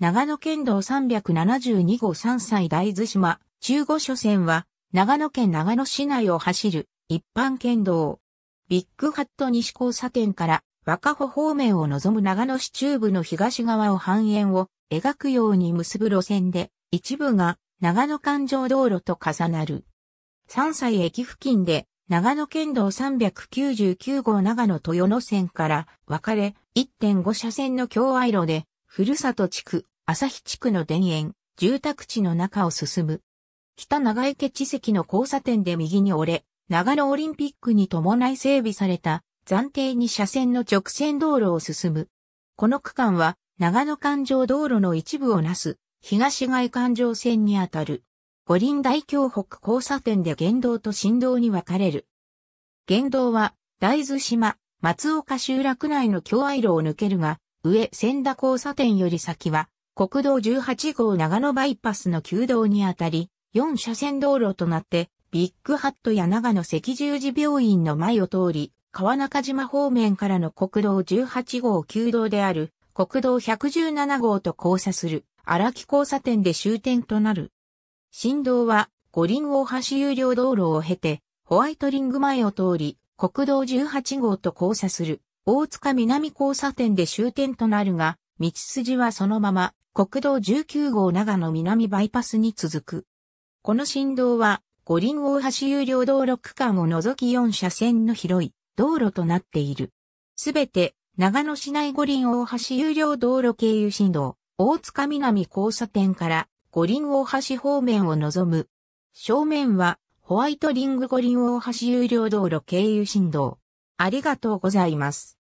長野県道372号山歳大津島、中五所線は、長野県長野市内を走る一般県道。ビッグハット西交差点から若穂方面を望む長野市中部の東側を半円を描くように結ぶ路線で、一部が長野環状道路と重なる。山歳駅付近で長野県道399号長野豊野線から分かれ1.5車線の境愛路でふるさと地区、旭地区の田園、住宅地の中を進む。北長池地席の交差点で右に折れ、長野オリンピックに伴い整備された暫定に車線の直線道路を進む。この区間は長野環状道路の一部をなす東外環状線にあたる。五輪大峡北交差点で原道と振動に分かれる。原道は大豆島、松岡集落内の境愛路を抜けるが、上千田交差点より先は、国道18号長野バイパスの旧道にあたり、4車線道路となって、ビッグハットや長野赤十字病院の前を通り、川中島方面からの国道18号旧道である国道117号と交差する荒木交差点で終点となる。振動は五輪大橋有料道路を経てホワイトリング前を通り国道18号と交差する大塚南交差点で終点となるが、道筋はそのまま国道19号長野南バイパスに続く。この振動は五輪大橋有料道路区間を除き4車線の広い道路となっている。すべて長野市内五輪大橋有料道路経由振動、大塚南交差点から五輪大橋方面を望む。正面はホワイトリング五輪大橋有料道路経由振動。ありがとうございます。